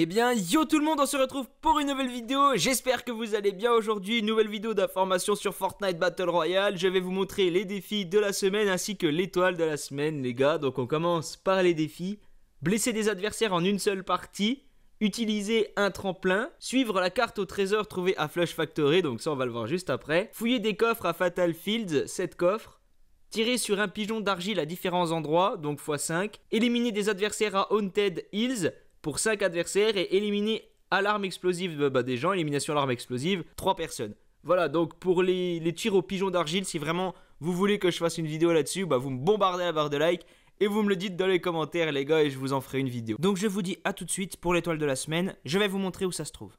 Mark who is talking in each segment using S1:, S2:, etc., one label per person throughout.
S1: Eh bien, yo tout le monde, on se retrouve pour une nouvelle vidéo. J'espère que vous allez bien aujourd'hui. Nouvelle vidéo d'information sur Fortnite Battle Royale. Je vais vous montrer les défis de la semaine ainsi que l'étoile de la semaine, les gars. Donc, on commence par les défis. Blesser des adversaires en une seule partie. Utiliser un tremplin, suivre la carte au trésor trouvée à Flush Factory, donc ça on va le voir juste après. Fouiller des coffres à Fatal Fields, 7 coffres tirer sur un pigeon d'argile à différents endroits, donc x5, éliminer des adversaires à Haunted Hills, pour 5 adversaires et éliminer à explosive bah, bah, des gens, élimination à explosive, 3 personnes. Voilà, donc pour les, tirs aux pigeons d'argile, si vraiment vous voulez que je fasse une vidéo là-dessus, bah, vous me bombardez à la barre de like et vous me le dites dans les commentaires les gars et je vous en ferai une vidéo. Donc je vous dis à tout de suite pour l'étoile de la semaine, je vais vous montrer où ça se trouve.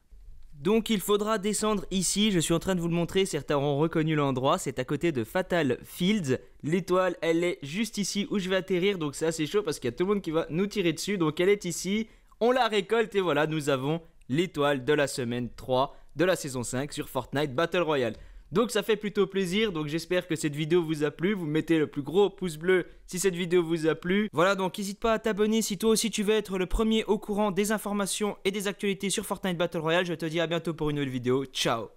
S1: Donc il faudra descendre ici, je suis en train de vous le montrer, certains auront reconnu l'endroit, c'est à côté de Fatal Fields. L'étoile, elle est juste ici où je vais atterrir, donc c'est assez chaud parce qu'il y a tout le monde qui va nous tirer dessus, donc elle est ici on la récolte et voilà, nous avons l'étoile de la semaine 3 de la saison 5 sur Fortnite Battle Royale. Donc ça fait plutôt plaisir, donc j'espère que cette vidéo vous a plu, vous mettez le plus gros pouce bleu si cette vidéo vous a plu. Voilà donc n'hésite pas à t'abonner si toi aussi tu veux être le premier au courant des informations et des actualités sur Fortnite Battle Royale, je te dis à bientôt pour une nouvelle vidéo, ciao